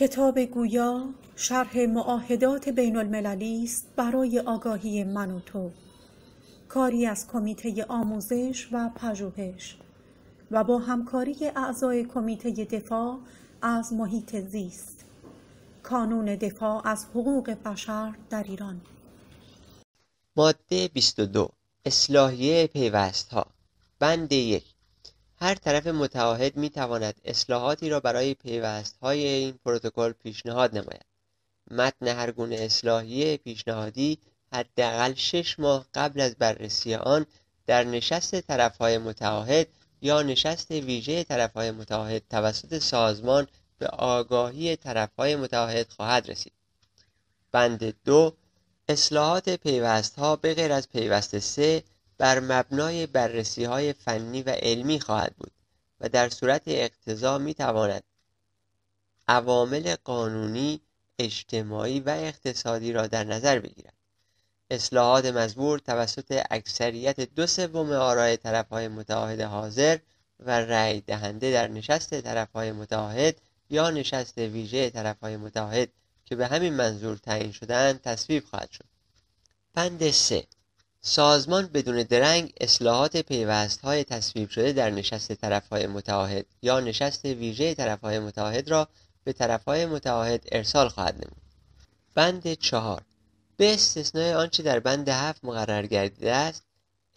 کتاب گویا شرح معاهدات بین المللی است برای آگاهی من و تو کاری از کمیته آموزش و پژوهش و با همکاری اعضای کمیته دفاع از محیط زیست کانون دفاع از حقوق بشر در ایران ماده 22 اصلاحیه پیوست ها بند یک هر طرف متعاهد می تواند اصلاحاتی را برای پیوست های این پروتکل پیشنهاد نماید. متن هر گونه اصلاحی پیشنهادی حداقل شش ماه قبل از بررسی آن در نشست طرفهای متعاهد یا نشست ویژه طرفهای متعاهد توسط سازمان به آگاهی طرفهای متعاهد خواهد رسید. بند دو اصلاحات پیوست ها به غیر از پیوست سه بر مبنای های فنی و علمی خواهد بود و در صورت اقتضا می تواند عوامل قانونی، اجتماعی و اقتصادی را در نظر بگیرد. اصلاحات مزبور توسط اکثریت دو سوم آرای های متعاهد حاضر و رأی دهنده در نشست های متعاهد یا نشست ویژه های متعاهد که به همین منظور تعیین شدن تصویب خواهد شد. پند سه سازمان بدون درنگ اصلاحات های تصویب شده در نشست های متعاهد یا نشست ویژه های متعاهد را به های متعاهد ارسال خواهد نمود بند چهار به استثنای آنچه در بند هفت مقرر گردیده است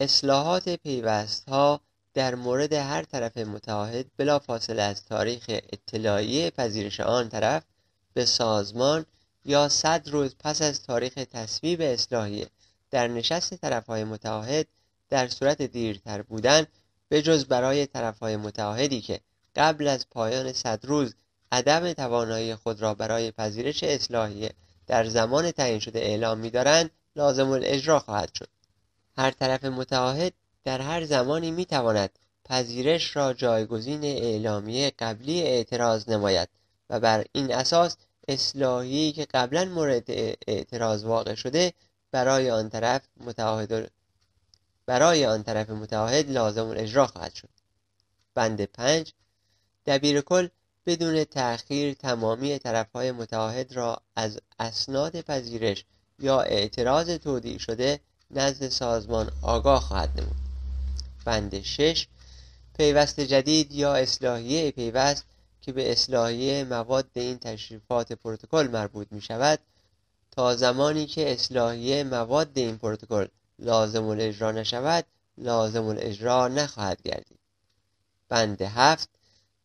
اصلاحات پیوستها در مورد هر طرف متعاهد بلا فاصله از تاریخ اطلاعی پذیرش آن طرف به سازمان یا صد روز پس از تاریخ تصویب اصلاحیه در نشست های متعاهد در صورت دیرتر بودن به جز برای های متعاهدی که قبل از پایان صد روز عدم توانایی خود را برای پذیرش اصلاحی در زمان تعیین شده اعلام می‌دارند لازم الاجرا خواهد شد هر طرف متعاهد در هر زمانی می‌تواند پذیرش را جایگزین اعلامیه قبلی اعتراض نماید و بر این اساس اصلاحی که قبلا مورد اعتراض واقع شده برای آن طرف متعاهد برای آن طرف متعهد لازم اجرا خواهد شد بند پنج دبیر کل بدون تأخیر تمامی طرفهای متعهد را از اسناد پذیرش یا اعتراض تودیع شده نزد سازمان آگاه خواهد نمود بند شش، پیوست جدید یا اصلاحیه پیوست که به اصلاحیه مواد این تشریفات پروتکل مربوط می شود تا زمانی که اصلاحیه مواد این پروتکل لازم الاجرا نشود لازم الاجرا نخواهد گردید بند هفت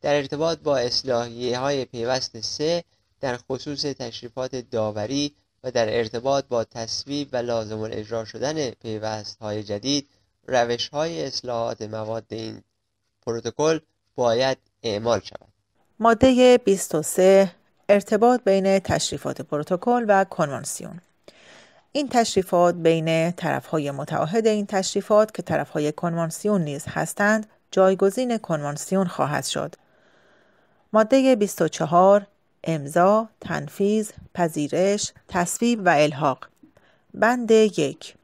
در ارتباط با اصلاحیه های پیوست سه در خصوص تشریفات داوری و در ارتباط با تصویب و لازم الاجرا شدن پیوست های جدید روش های اصلاحات مواد این پروتکل باید اعمال شود ماده 23 ارتباط بین تشریفات پروتکل و کنوانسیون این تشریفات بین طرفهای متعاهد این تشریفات که طرفهای کنوانسیون نیز هستند جایگزین کنوانسیون خواهد شد ماده 24 امضا تنفیذ پذیرش تصویب و الحاق بند یک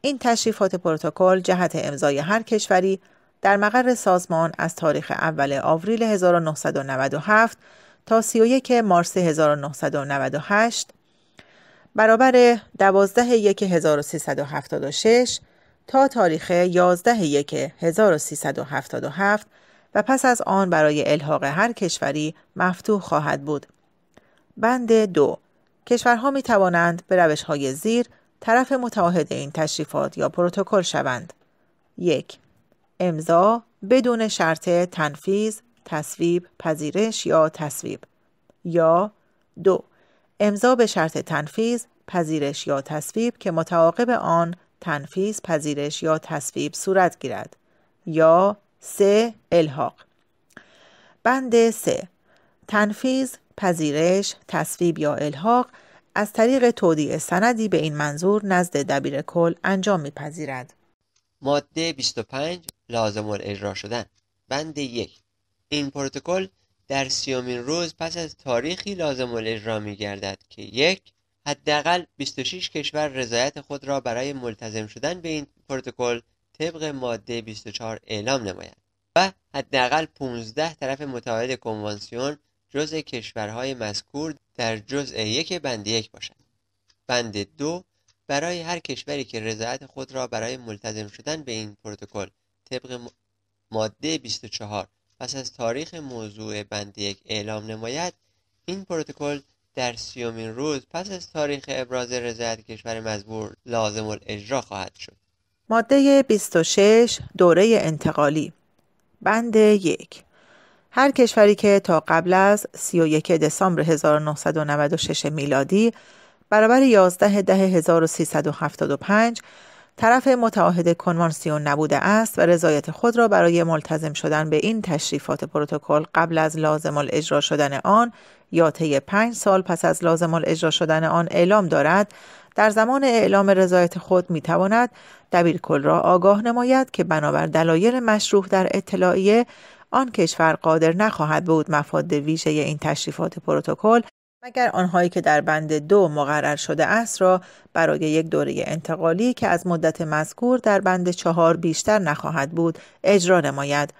این تشریفات پروتکل جهت امضای هر کشوری در مقر سازمان از تاریخ اول آوریل 1997 تا 31 مارس 1998 برابر 12 یک 1376 تا تاریخ 11 یک 1377 و پس از آن برای الحاق هر کشوری مفتوح خواهد بود. بند دو کشورها می توانند به روش های زیر طرف متعاهد این تشریفات یا پروتکل شوند. 1. امضا بدون شرط تنفیز تصویب پذیرش یا تصویب یا دو امضا به شرط تنفیز پذیرش یا تصویب که متعاقب آن تنفیز، پذیرش یا تصویب صورت گیرد یا سه الحاق بند سه تنفیز، پذیرش تصویب یا الحاق از طریق تودیع سندی به این منظور نزد دبیر کل انجام میپذیرد ماده 25 لازم اجرا شدن بند یک این پروتکل در سیامین روز پس از تاریخی لازم الاجرا می گردد که یک حداقل 26 کشور رضایت خود را برای ملتزم شدن به این پروتکل طبق ماده 24 اعلام نماید و حداقل 15 طرف متعهد کنوانسیون جزء کشورهای مذکور در جزء یک بند یک باشد بند دو برای هر کشوری که رضایت خود را برای ملتزم شدن به این پروتکل طبق ماده 24 پس از تاریخ موضوع بند یک اعلام نماید این پروتکل در سیومین روز پس از تاریخ ابراز رضایت کشور مزبور لازم الاجرا خواهد شد ماده 26 دوره انتقالی بند یک هر کشوری که تا قبل از 31 دسامبر 1996 میلادی برابر 11 ده 1375 طرف متعاهد کنوانسیون نبوده است و رضایت خود را برای ملتزم شدن به این تشریفات پروتکل قبل از لازم اجرا شدن آن یا طی پنج سال پس از لازم اجرا شدن آن اعلام دارد در زمان اعلام رضایت خود می تواند کل را آگاه نماید که بنابر دلایل مشروع در اطلاعیه آن کشور قادر نخواهد بود مفاد ویژه این تشریفات پروتکل مگر آنهایی که در بند دو مقرر شده است را برای یک دوره انتقالی که از مدت مذکور در بند چهار بیشتر نخواهد بود اجرا نماید.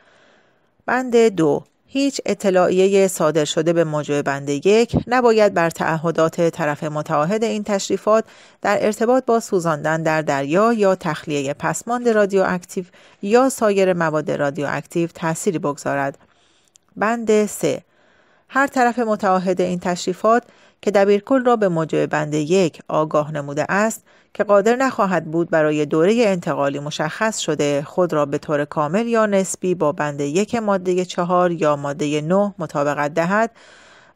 بند دو هیچ اطلاعیه صادر شده به موجب بند یک نباید بر تعهدات طرف متعاهد این تشریفات در ارتباط با سوزاندن در دریا یا تخلیه پسماند رادیواکتیو یا سایر مواد رادیواکتیو تأثیری بگذارد. بند 3 هر طرف متعاهد این تشریفات که دبیرکل را به موجب بند یک آگاه نموده است که قادر نخواهد بود برای دوره انتقالی مشخص شده خود را به طور کامل یا نسبی با بند یک ماده چهار یا ماده نه مطابقت دهد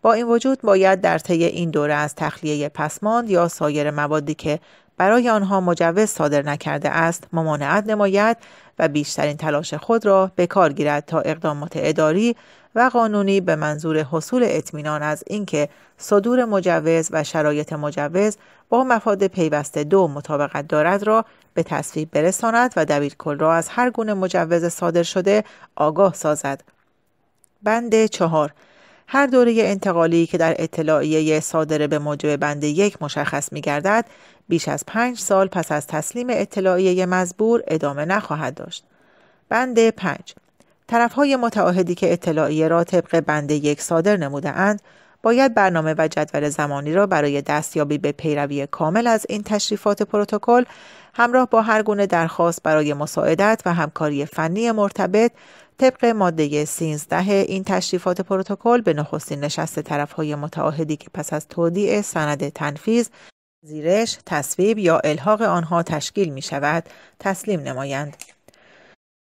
با این وجود باید در طی این دوره از تخلیه پسماند یا سایر موادی که برای آنها مجوز صادر نکرده است ممانعت نماید و بیشترین تلاش خود را به کار گیرد تا اقدامات اداری و قانونی به منظور حصول اطمینان از اینکه صدور مجوز و شرایط مجوز با مفاد پیوسته دو مطابقت دارد را به تصویب برساند و کل را از هر گونه مجوز صادر شده آگاه سازد بند چهار هر دوره انتقالی که در اطلاعیه صادره به موجب بند یک مشخص می گردد بیش از پنج سال پس از تسلیم اطلاعیه مزبور ادامه نخواهد داشت. بند پنج طرفهای متعاهدی که اطلاعیه را طبق بند یک صادر نموده اند باید برنامه و جدول زمانی را برای دستیابی به پیروی کامل از این تشریفات پروتکل همراه با هر گونه درخواست برای مساعدت و همکاری فنی مرتبط طبق ماده 13 این تشریفات پروتکل به نخستین نشست های متعاهدی که پس از تودیع سند تنفیز زیرش تصویب یا الحاق آنها تشکیل می شود تسلیم نمایند.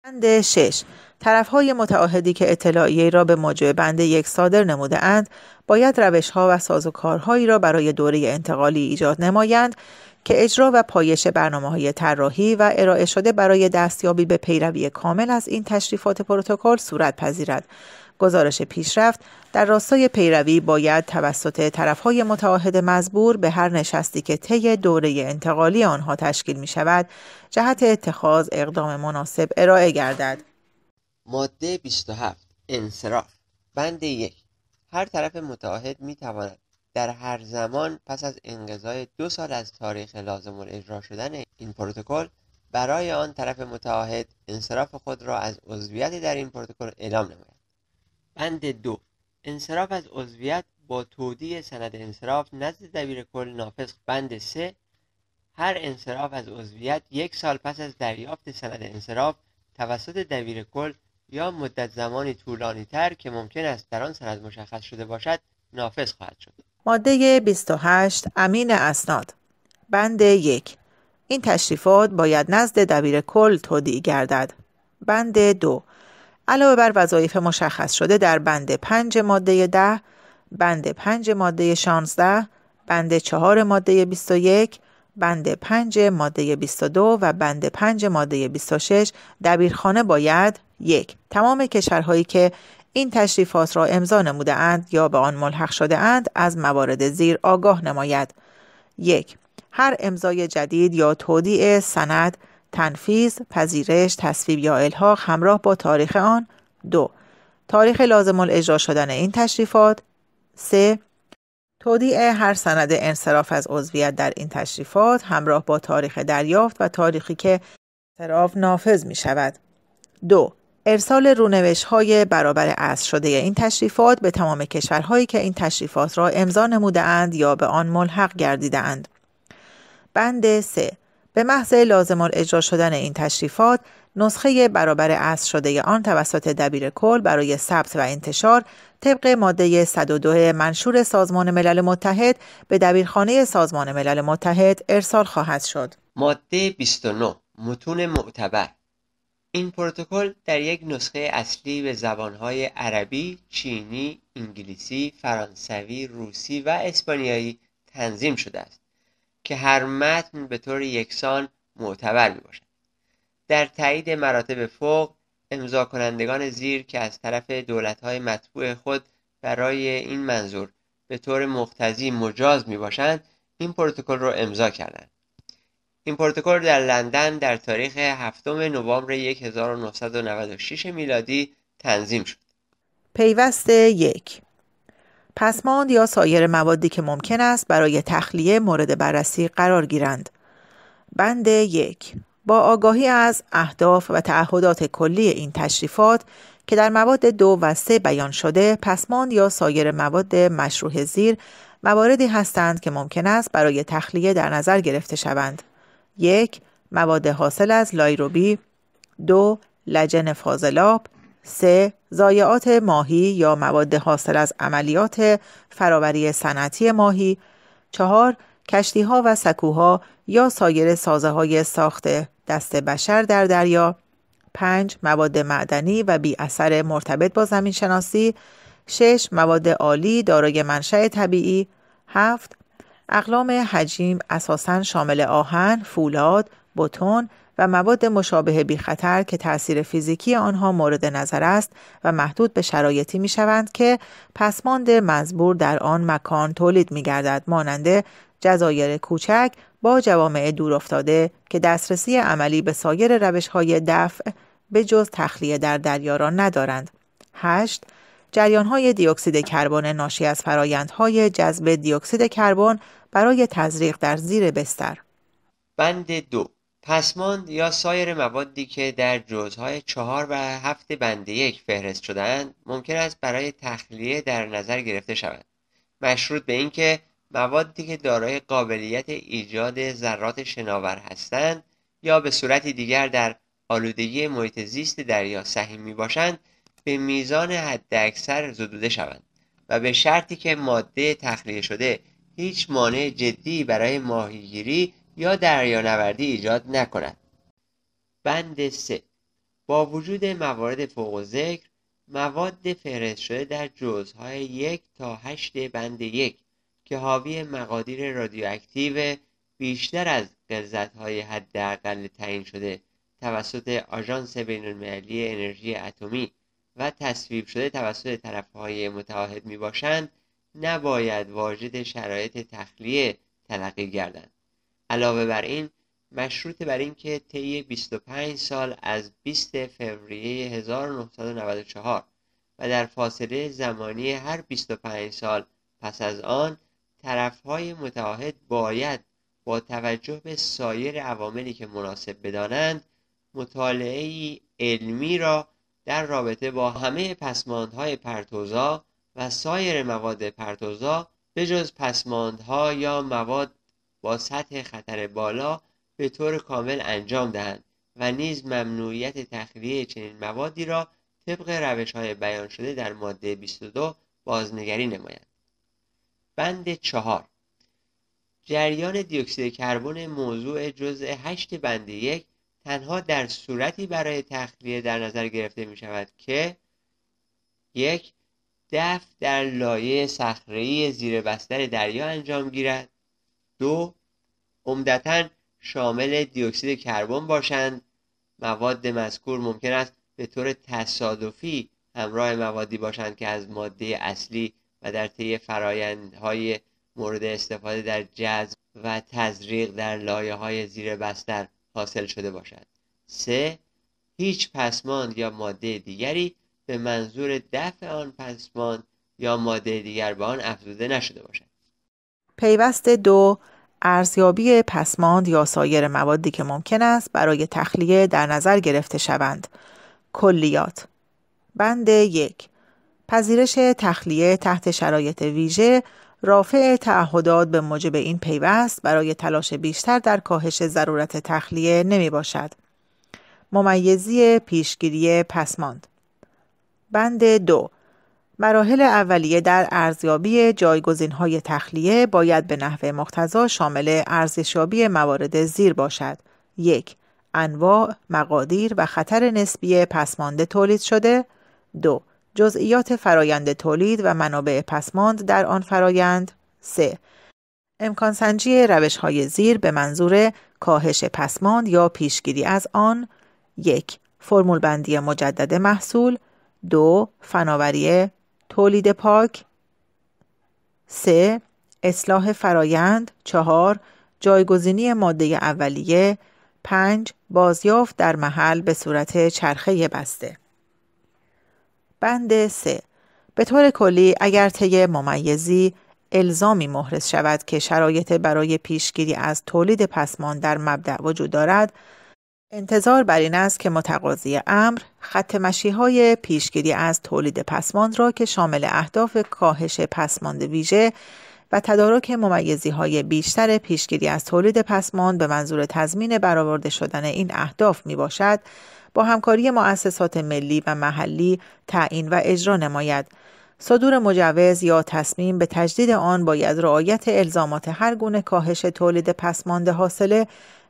بند طرف طرفهای متعاهدی که اطلاعیه را به موجب بند یک صادر نموده اند باید روشها و سازوکارهایی را برای دوره انتقالی ایجاد نمایند که اجرا و پایش برنامه های طراحی و ارائه شده برای دستیابی به پیروی کامل از این تشریفات پروتکل صورت پذیرد گزارش پیشرفت در راستای پیروی باید توسط طرفهای متعاهد مزبور به هر نشستی که طی دوره انتقالی آنها تشکیل می شود جهت اتخاذ اقدام مناسب ارائه گردد. ماده 27 انصراف بند یک هر طرف متعاهد می تواند در هر زمان پس از انقضای دو سال از تاریخ لازم اجرا شدن این پروتکل برای آن طرف متعاهد انصراف خود را از عضویت در این پروتکل اعلام نماید بند دو انصراف از عضویت با تودی سند انصراف نزد دبیر کل نافذ بند سه هر انصراف از عضویت یک سال پس از دریافت سند انصراف توسط دبیر کل یا مدت زمانی طولانی تر که ممکن است در آن سند مشخص شده باشد نافذ خواهد شد ماده 28 امین اسناد بند یک این تشریفات باید نزد دبیر کل تودی گردد بند دو علاوه بر وظایف مشخص شده در بند 5 ماده ده، بند 5 ماده 16، بند چهار ماده 21، بند 5 ماده 22 و بند 5 ماده 26 دبیرخانه باید یک تمام کشورهایی که این تشریفات را امضا نموده اند یا به آن ملحق شده اند از موارد زیر آگاه نماید یک هر امضای جدید یا تودیع سند تنفیز، پذیرش، تصویب یا الحاق همراه با تاریخ آن دو تاریخ لازم الاجرا شدن این تشریفات سه تودیع هر سند انصراف از عضویت در این تشریفات همراه با تاریخ دریافت و تاریخی که انصراف نافذ می شود. دو ارسال رونوش های برابر از شده این تشریفات به تمام کشورهایی که این تشریفات را امضا نموده اند یا به آن ملحق گردیده اند. بند 3 به محض لازم اجرا شدن این تشریفات نسخه برابر اصل شده آن توسط دبیر کل برای ثبت و انتشار طبق ماده 102 منشور سازمان ملل متحد به دبیرخانه سازمان ملل متحد ارسال خواهد شد. ماده 29 متون معتبر این پروتکل در یک نسخه اصلی به زبانهای عربی، چینی، انگلیسی، فرانسوی، روسی و اسپانیایی تنظیم شده است. که هر متن به طور یکسان معتبر می باشد. در تایید مراتب فوق امضا کنندگان زیر که از طرف دولت‌های مطبوع خود برای این منظور به طور مختزی مجاز می باشند این پروتکل را امضا کردند این پروتکل در لندن در تاریخ 7 نوامبر 1996 میلادی تنظیم شد پیوست یک پسماند یا سایر موادی که ممکن است برای تخلیه مورد بررسی قرار گیرند. بند یک با آگاهی از اهداف و تعهدات کلی این تشریفات که در مواد دو و سه بیان شده پسماند یا سایر مواد مشروع زیر مواردی هستند که ممکن است برای تخلیه در نظر گرفته شوند. یک مواد حاصل از لایروبی دو لجن فاضلاب 3. ضایعات ماهی یا مواد حاصل از عملیات فراوری صنعتی ماهی 4. کشتی ها و سکوها یا سایر سازه های ساخت دست بشر در دریا 5. مواد معدنی و بی اثر مرتبط با زمین شناسی 6. مواد عالی دارای منشأ طبیعی 7. اقلام حجیم اساساً شامل آهن، فولاد، بتون، و مواد مشابه بی خطر که تاثیر فیزیکی آنها مورد نظر است و محدود به شرایطی می شوند که پسماند مزبور در آن مکان تولید می گردد مانند جزایر کوچک با جوامع دور افتاده که دسترسی عملی به سایر روش های دفع به جز تخلیه در دریا را ندارند. 8. جریان های دیوکسید کربن ناشی از فرایندهای جذب دیوکسید کربن برای تزریق در زیر بستر. بند دو پسماند یا سایر موادی که در جزهای چهار و هفت بند یک فهرست شدهاند ممکن است برای تخلیه در نظر گرفته شوند. مشروط به اینکه موادی که دارای قابلیت ایجاد ذرات شناور هستند یا به صورتی دیگر در آلودگی محیط زیست دریا سهیم می باشند به میزان حداکثر زدوده شوند و به شرطی که ماده تخلیه شده هیچ مانع جدی برای ماهیگیری یا دریانوردی ایجاد نکند بند سه با وجود موارد فوق و ذکر مواد فهرست شده در جزهای یک تا هشت بند یک که حاوی مقادیر رادیواکتیو بیشتر از حد حداقل تعیین شده توسط آژانس بین انرژی اتمی و تصویب شده توسط طرفهای متعاهد می باشند نباید واجد شرایط تخلیه تلقی گردند علاوه بر این مشروط بر اینکه طی 25 سال از 20 فوریه 1994 و در فاصله زمانی هر 25 سال پس از آن طرفهای متعاهد باید با توجه به سایر عواملی که مناسب بدانند مطالعه علمی را در رابطه با همه پسماندهای پرتوزا و سایر مواد پرتوزا جز پسماندها یا مواد با سطح خطر بالا به طور کامل انجام دهند و نیز ممنوعیت تخلیه چنین موادی را طبق روش های بیان شده در ماده 22 بازنگری نمایند. بند چهار جریان دیوکسید کربن موضوع جزء 8 بند یک تنها در صورتی برای تخلیه در نظر گرفته می شود که یک دفع در لایه صخره‌ای زیر بستر دریا انجام گیرد دو عمدتا شامل دیوکسید کربن باشند مواد مذکور ممکن است به طور تصادفی همراه موادی باشند که از ماده اصلی و در طی فرایندهای مورد استفاده در جذب و تزریق در لایه های زیر بستر حاصل شده باشد سه هیچ پسماند یا ماده دیگری به منظور دفع آن پسماند یا ماده دیگر به آن افزوده نشده باشد پیوست دو ارزیابی پسماند یا سایر موادی که ممکن است برای تخلیه در نظر گرفته شوند کلیات بند یک پذیرش تخلیه تحت شرایط ویژه رافع تعهدات به موجب این پیوست برای تلاش بیشتر در کاهش ضرورت تخلیه نمی باشد. ممیزی پیشگیری پسماند بند دو مراحل اولیه در ارزیابی جایگزین های تخلیه باید به نحو مقتضا شامل ارزشیابی موارد زیر باشد. 1. انواع، مقادیر و خطر نسبی پسمانده تولید شده. دو جزئیات فرایند تولید و منابع پسماند در آن فرایند. 3. امکان سنجی روش های زیر به منظور کاهش پسماند یا پیشگیری از آن 1. فرمول بندی مجدد محصول دو فناوری تولید پاک 3. اصلاح فرایند 4. جایگزینی ماده اولیه 5. بازیافت در محل به صورت چرخه بسته بند 3 به طور کلی اگر طی ممیزی الزامی مهرس شود که شرایط برای پیشگیری از تولید پسمان در مبدع وجود دارد انتظار بر این است که متقاضی امر خط مشیهای پیشگیری از تولید پسماند را که شامل اهداف کاهش پسماند ویژه و تدارک ممیزی های بیشتر پیشگیری از تولید پسماند به منظور تضمین برآورده شدن این اهداف می باشد با همکاری مؤسسات ملی و محلی تعیین و اجرا نماید صدور مجوز یا تصمیم به تجدید آن باید رعایت الزامات هر گونه کاهش تولید پسماند حاصله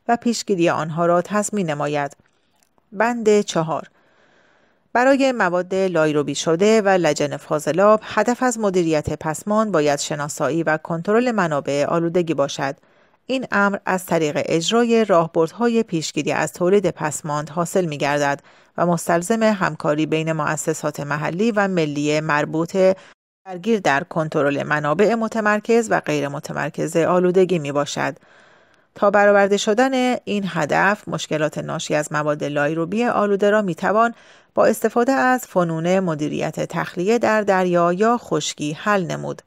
و پیشگیری آنها را تضمین نماید. بند چهار برای مواد لایروبی شده و لجن فاضلاب هدف از مدیریت پسمان باید شناسایی و کنترل منابع آلودگی باشد این امر از طریق اجرای راهبردهای پیشگیری از تولید پسماند حاصل می گردد و مستلزم همکاری بین مؤسسات محلی و ملی مربوط درگیر در کنترل منابع متمرکز و غیر متمرکز آلودگی می باشد. تا برآورده شدن این هدف مشکلات ناشی از مواد لایروبی آلوده را میتوان با استفاده از فنون مدیریت تخلیه در دریا یا خشکی حل نمود